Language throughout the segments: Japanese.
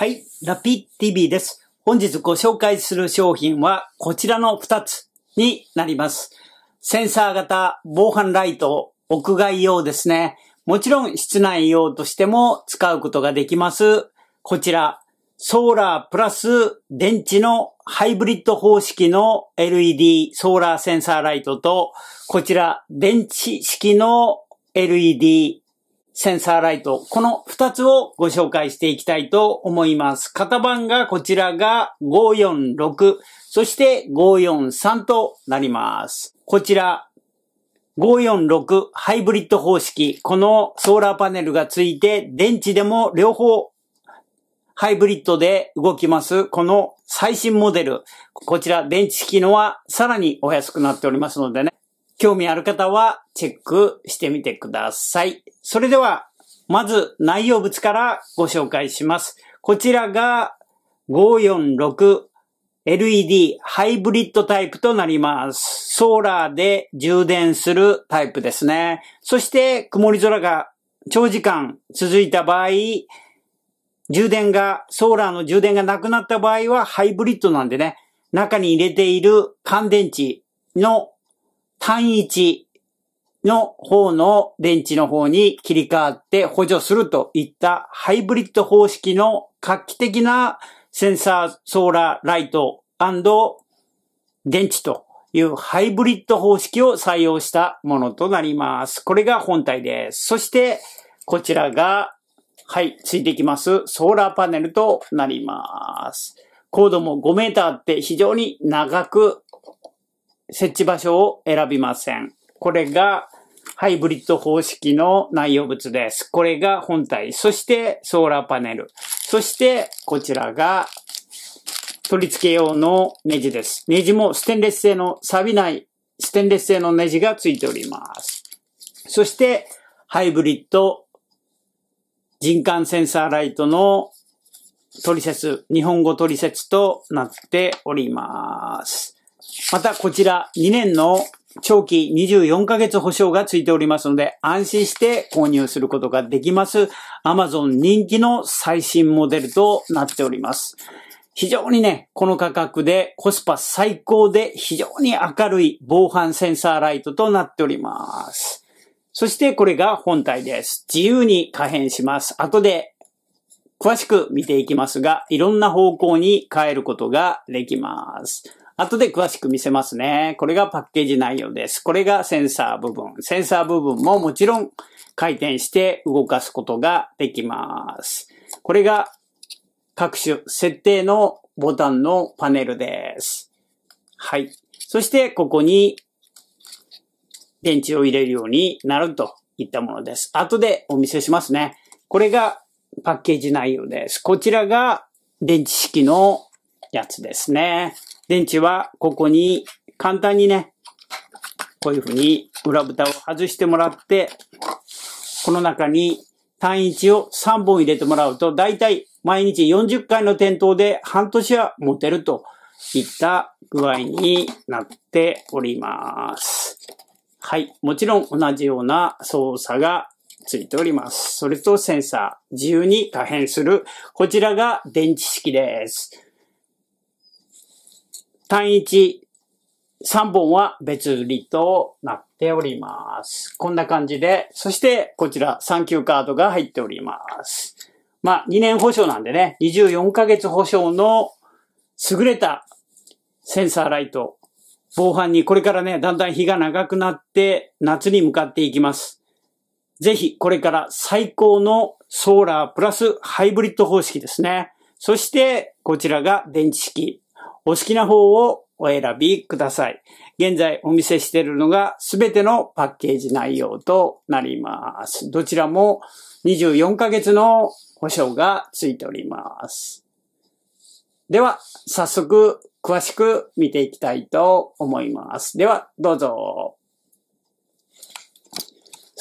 はい、ラピ TV です。本日ご紹介する商品はこちらの2つになります。センサー型防犯ライト、屋外用ですね。もちろん室内用としても使うことができます。こちら、ソーラープラス電池のハイブリッド方式の LED ソーラーセンサーライトと、こちら電池式の LED センサーライト。この2つをご紹介していきたいと思います。型番がこちらが546、そして543となります。こちら、546ハイブリッド方式。このソーラーパネルがついて、電池でも両方ハイブリッドで動きます。この最新モデル。こちら電池式のはさらにお安くなっておりますのでね。興味ある方はチェックしてみてください。それでは、まず内容物からご紹介します。こちらが 546LED ハイブリッドタイプとなります。ソーラーで充電するタイプですね。そして曇り空が長時間続いた場合、充電が、ソーラーの充電がなくなった場合はハイブリッドなんでね、中に入れている乾電池の単一の方の電池の方に切り替わって補助するといったハイブリッド方式の画期的なセンサーソーラーライト電池というハイブリッド方式を採用したものとなります。これが本体です。そしてこちらがはい、ついてきますソーラーパネルとなります。高度も5メーターって非常に長く設置場所を選びません。これがハイブリッド方式の内容物です。これが本体。そしてソーラーパネル。そしてこちらが取り付け用のネジです。ネジもステンレス製の錆びないステンレス製のネジが付いております。そしてハイブリッド人感センサーライトのトリセツ、日本語トリセツとなっております。またこちら2年の長期24ヶ月保証がついておりますので、安心して購入することができます Amazon 人気の最新モデルとなっております。非常にね、この価格でコスパ最高で非常に明るい防犯センサーライトとなっております。そしてこれが本体です。自由に可変します。後で詳しく見ていきますが、いろんな方向に変えることができます。後で詳しく見せますね。これがパッケージ内容です。これがセンサー部分。センサー部分ももちろん回転して動かすことができます。これが各種設定のボタンのパネルです。はい。そしてここに電池を入れるようになるといったものです。後でお見せしますね。これがパッケージ内容です。こちらが電池式のやつですね。電池はここに簡単にね、こういうふうに裏蓋を外してもらって、この中に単一を3本入れてもらうと、だいたい毎日40回の点灯で半年は持てるといった具合になっております。はい。もちろん同じような操作がついております。それとセンサー、自由に可変する。こちらが電池式です。単一3本は別売りとなっております。こんな感じで、そしてこちら3級カードが入っております。まあ2年保証なんでね、24ヶ月保証の優れたセンサーライト、防犯にこれからね、だんだん日が長くなって夏に向かっていきます。ぜひこれから最高のソーラープラスハイブリッド方式ですね。そしてこちらが電池式お好きな方をお選びください。現在お見せしているのが全てのパッケージ内容となります。どちらも24ヶ月の保証がついております。では、早速詳しく見ていきたいと思います。では、どうぞ。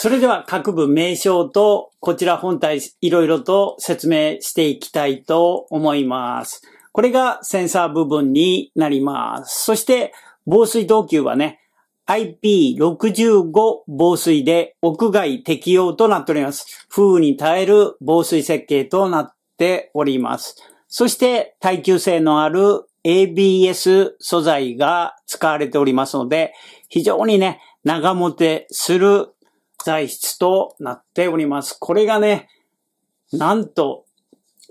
それでは各部名称とこちら本体いろいろと説明していきたいと思います。これがセンサー部分になります。そして防水等級はね、IP65 防水で屋外適用となっております。風に耐える防水設計となっております。そして耐久性のある ABS 素材が使われておりますので、非常にね、長持てする材質となっております。これがね、なんと、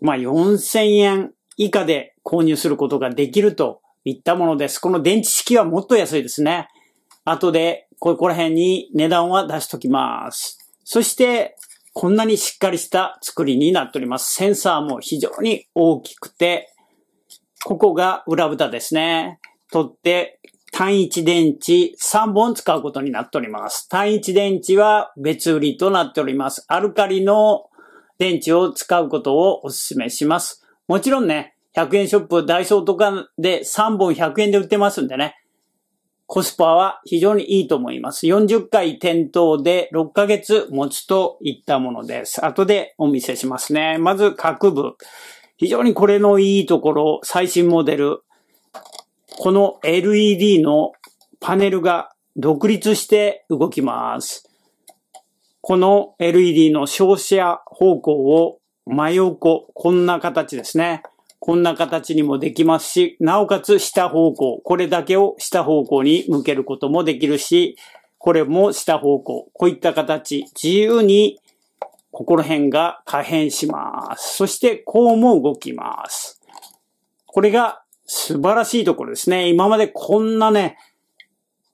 まあ、4000円以下で購入することができるといったものです。この電池式はもっと安いですね。後で、ここら辺に値段は出しときます。そして、こんなにしっかりした作りになっております。センサーも非常に大きくて、ここが裏蓋ですね。取って、単一電池3本使うことになっております。単一電池は別売りとなっております。アルカリの電池を使うことをお勧めします。もちろんね、100円ショップ、ダイソーとかで3本100円で売ってますんでね。コスパは非常にいいと思います。40回店頭で6ヶ月持つといったものです。後でお見せしますね。まず各部。非常にこれのいいところ、最新モデル。この LED のパネルが独立して動きます。この LED の照射方向を真横、こんな形ですね。こんな形にもできますし、なおかつ下方向、これだけを下方向に向けることもできるし、これも下方向、こういった形、自由にここら辺が可変します。そしてこうも動きます。これが素晴らしいところですね。今までこんなね、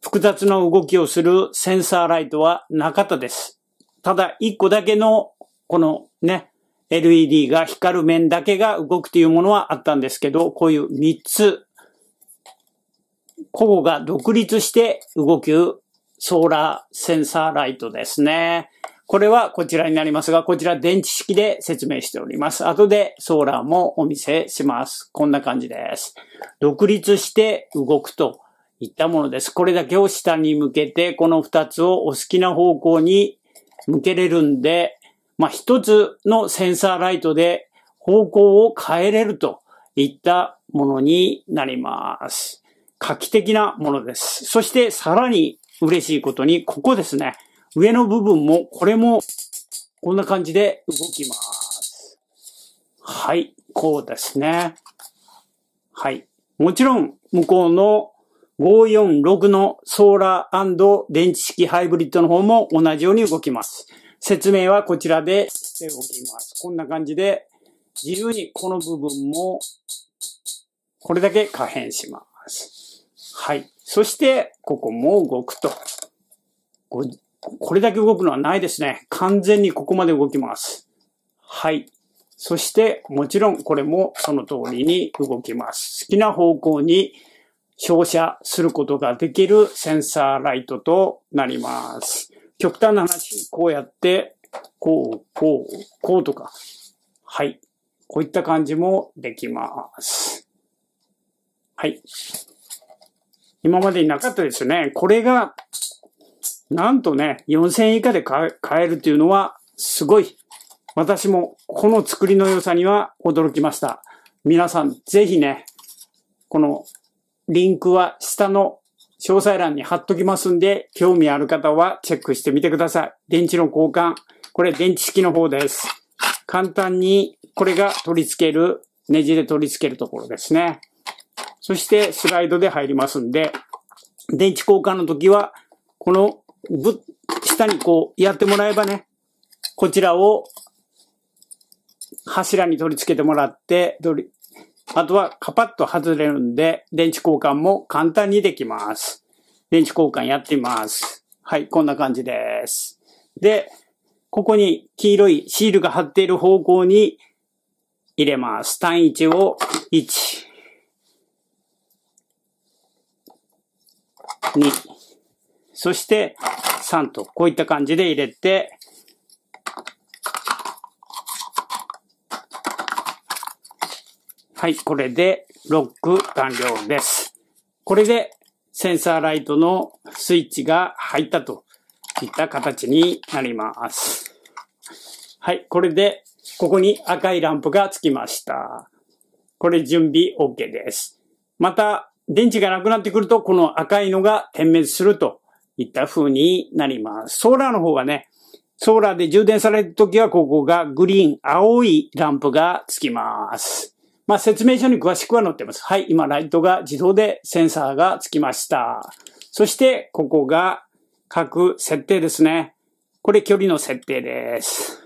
複雑な動きをするセンサーライトはなかったです。ただ、一個だけの、このね、LED が光る面だけが動くというものはあったんですけど、こういう3つ、個々が独立して動くソーラーセンサーライトですね。これはこちらになりますが、こちら電池式で説明しております。後でソーラーもお見せします。こんな感じです。独立して動くといったものです。これだけを下に向けて、この2つをお好きな方向に向けれるんで、まあ、一つのセンサーライトで方向を変えれるといったものになります。画期的なものです。そしてさらに嬉しいことに、ここですね。上の部分も、これも、こんな感じで動きます。はい、こうですね。はい。もちろん、向こうの546のソーラー電池式ハイブリッドの方も同じように動きます。説明はこちらでしておきます。こんな感じで、自由にこの部分も、これだけ可変します。はい。そして、ここも動くと。これだけ動くのはないですね。完全にここまで動きます。はい。そして、もちろんこれもその通りに動きます。好きな方向に照射することができるセンサーライトとなります。極端な話、こうやって、こう、こう、こうとか。はい。こういった感じもできます。はい。今までになかったですね。これが、なんとね、4000円以下で買えるというのは、すごい。私も、この作りの良さには驚きました。皆さん、ぜひね、この、リンクは下の詳細欄に貼っときますんで、興味ある方はチェックしてみてください。電池の交換。これ電池式の方です。簡単にこれが取り付ける、ネジで取り付けるところですね。そしてスライドで入りますんで、電池交換の時は、このぶ、下にこうやってもらえばね、こちらを柱に取り付けてもらって、あとはカパッと外れるんで、電池交換も簡単にできます。電池交換やってみます。はい、こんな感じです。で、ここに黄色いシールが貼っている方向に入れます。単位置を1、2、そして3と、こういった感じで入れて、はい、これでロック完了です。これでセンサーライトのスイッチが入ったといった形になります。はい、これでここに赤いランプがつきました。これ準備 OK です。また、電池がなくなってくると、この赤いのが点滅するといった風になります。ソーラーの方がね、ソーラーで充電されるときは、ここがグリーン、青いランプがつきます。まあ、説明書に詳しくは載ってます。はい、今ライトが自動でセンサーがつきました。そして、ここが各設定ですね。これ距離の設定です。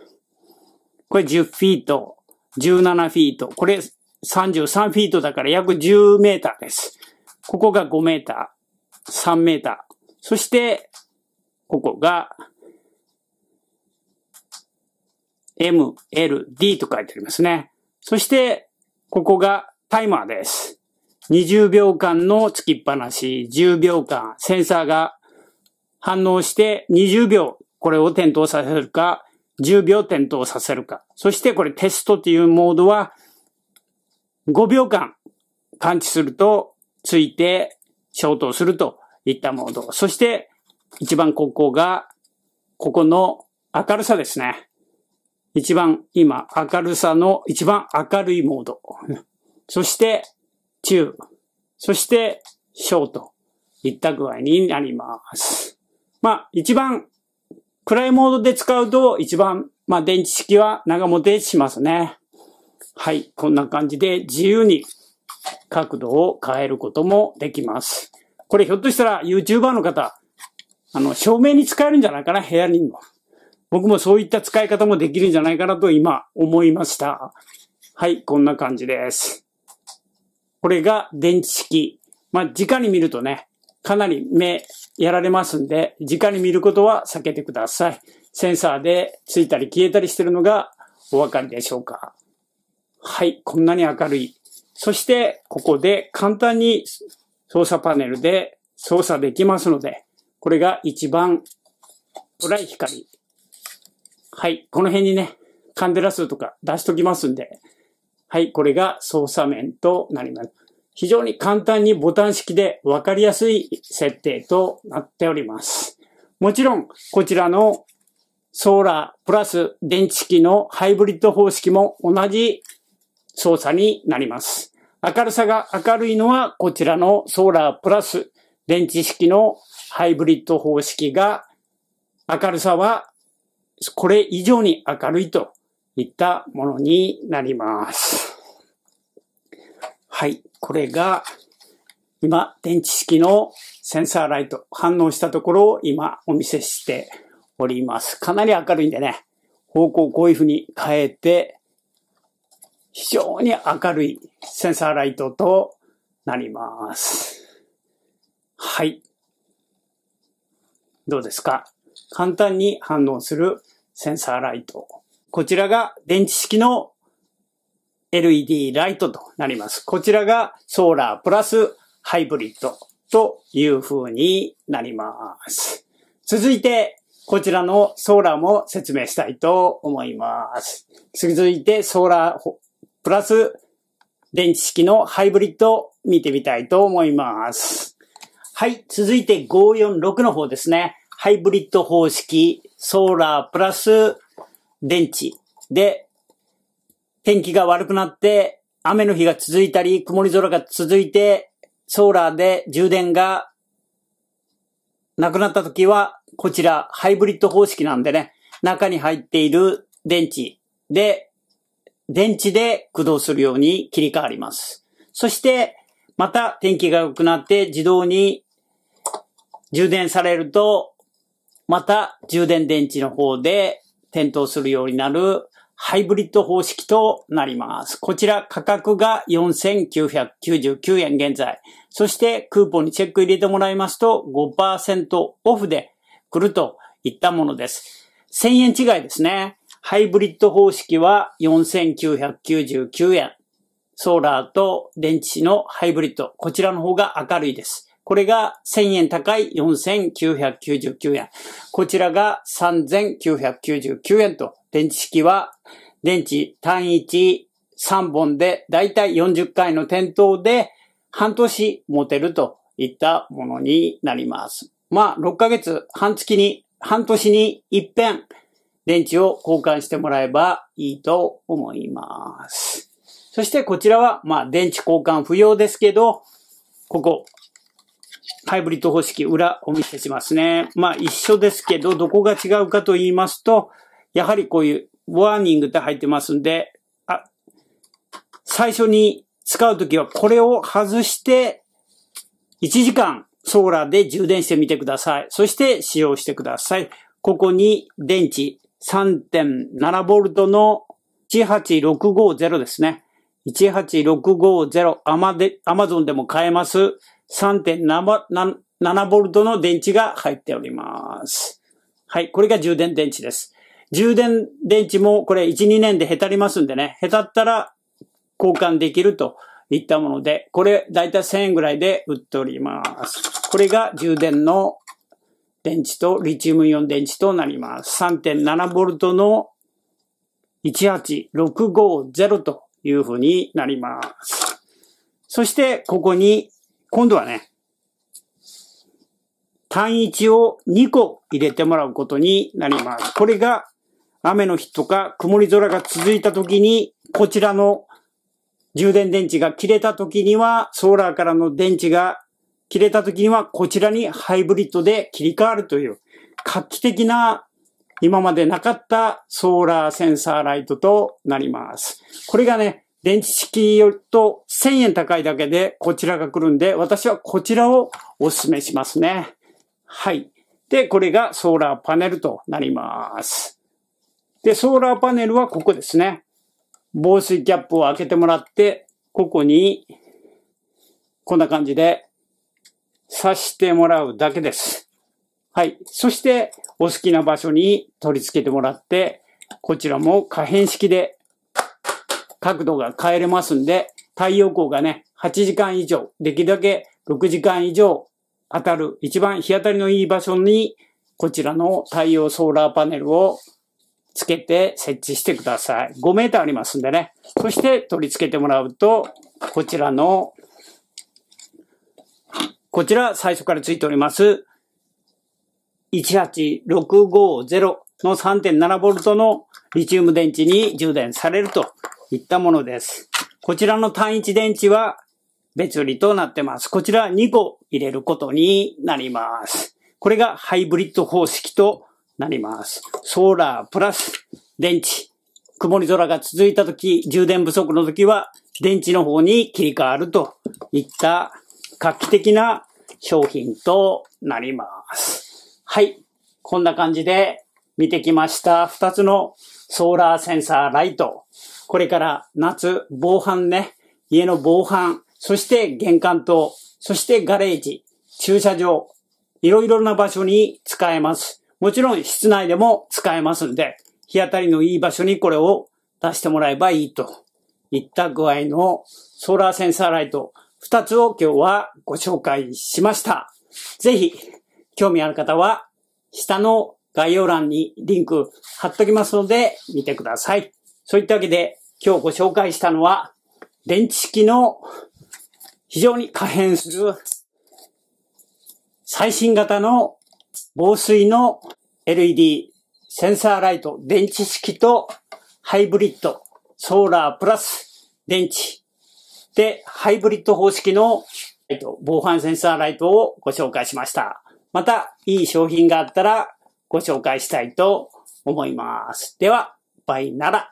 これ10フィート、17フィート、これ33フィートだから約10メーターです。ここが5メーター、3メーター。そして、ここが M、L、D と書いてありますね。そして、ここがタイマーです。20秒間のつきっぱなし、10秒間、センサーが反応して20秒これを点灯させるか、10秒点灯させるか。そしてこれテストっていうモードは5秒間感知するとついて消灯するといったモード。そして一番ここが、ここの明るさですね。一番今明るさの一番明るいモード。そして中。そして小といった具合になります。まあ一番暗いモードで使うと一番まあ電池式は長持ちしますね。はい。こんな感じで自由に角度を変えることもできます。これひょっとしたら YouTuber の方、あの、照明に使えるんじゃないかな、部屋にも。僕もそういった使い方もできるんじゃないかなと今思いました。はい、こんな感じです。これが電池式。まあ、直に見るとね、かなり目やられますんで、直に見ることは避けてください。センサーでついたり消えたりしてるのがお分かりでしょうか。はい、こんなに明るい。そして、ここで簡単に操作パネルで操作できますので、これが一番暗い光。はい、この辺にね、カンデラ数とか出しときますんで、はい、これが操作面となります。非常に簡単にボタン式で分かりやすい設定となっております。もちろん、こちらのソーラープラス電池式のハイブリッド方式も同じ操作になります。明るさが明るいのはこちらのソーラープラス電池式のハイブリッド方式が明るさはこれ以上に明るいといったものになります。はい。これが、今、電池式のセンサーライト、反応したところを今お見せしております。かなり明るいんでね、方向をこういうふうに変えて、非常に明るいセンサーライトとなります。はい。どうですか簡単に反応するセンサーライト。こちらが電池式の LED ライトとなります。こちらがソーラープラスハイブリッドという風になります。続いて、こちらのソーラーも説明したいと思います。続いて、ソーラープラス電池式のハイブリッド見てみたいと思います。はい、続いて546の方ですね。ハイブリッド方式、ソーラープラス電池で、天気が悪くなって、雨の日が続いたり、曇り空が続いて、ソーラーで充電がなくなった時は、こちら、ハイブリッド方式なんでね、中に入っている電池で、電池で駆動するように切り替わります。そして、また天気が良くなって自動に充電されると、また、充電電池の方で点灯するようになるハイブリッド方式となります。こちら価格が4999円現在。そしてクーポンにチェック入れてもらいますと5%オフで来るといったものです。1000円違いですね。ハイブリッド方式は4999円。ソーラーと電池のハイブリッド。こちらの方が明るいです。これが1000円高い4999円。こちらが3999円と、電池式は、電池単一3本で、だいたい40回の点灯で、半年持てるといったものになります。まあ、6ヶ月、半月に、半年に一遍、電池を交換してもらえばいいと思います。そしてこちらは、まあ、電池交換不要ですけど、ここ、ハイブリッド方式裏お見せしますね。まあ一緒ですけど、どこが違うかと言いますと、やはりこういうワーニングって入ってますんで、あ、最初に使うときはこれを外して、1時間ソーラーで充電してみてください。そして使用してください。ここに電池 3.7V の18650ですね。18650アマで、アマゾンでも買えます。3.7ボルトの電池が入っております。はい、これが充電電池です。充電電池もこれ1、2年でへたりますんでね、へたったら交換できるといったもので、これだいたい1000円ぐらいで売っております。これが充電の電池とリチウムイオン電池となります。3.7ボルトの18650というふうになります。そして、ここに今度はね、単一を2個入れてもらうことになります。これが雨の日とか曇り空が続いた時に、こちらの充電電池が切れた時には、ソーラーからの電池が切れた時には、こちらにハイブリッドで切り替わるという、画期的な今までなかったソーラーセンサーライトとなります。これがね、電池式よりと1000円高いだけでこちらが来るんで、私はこちらをお勧めしますね。はい。で、これがソーラーパネルとなります。で、ソーラーパネルはここですね。防水キャップを開けてもらって、ここに、こんな感じで刺してもらうだけです。はい。そして、お好きな場所に取り付けてもらって、こちらも可変式で角度が変えれますんで、太陽光がね、8時間以上、できるだけ6時間以上当たる、一番日当たりのいい場所に、こちらの太陽ソーラーパネルをつけて設置してください。5メーターありますんでね。そして取り付けてもらうと、こちらの、こちら最初からついております、18650の3.7ボルトのリチウム電池に充電されるといったものです。こちらの単一電池は別売りとなってます。こちら2個入れることになります。これがハイブリッド方式となります。ソーラープラス電池。曇り空が続いた時、充電不足の時は電池の方に切り替わるといった画期的な商品となります。はい。こんな感じで見てきました。2つのソーラーセンサーライト。これから夏、防犯ね。家の防犯。そして玄関灯。そしてガレージ。駐車場。いろいろな場所に使えます。もちろん室内でも使えますんで、日当たりのいい場所にこれを出してもらえばいいといった具合のソーラーセンサーライト2つを今日はご紹介しました。ぜひ、興味ある方は下の概要欄にリンク貼っときますので見てください。そういったわけで今日ご紹介したのは電池式の非常に可変する最新型の防水の LED センサーライト電池式とハイブリッドソーラープラス電池でハイブリッド方式の防犯センサーライトをご紹介しました。また、いい商品があったらご紹介したいと思います。では、バイなら。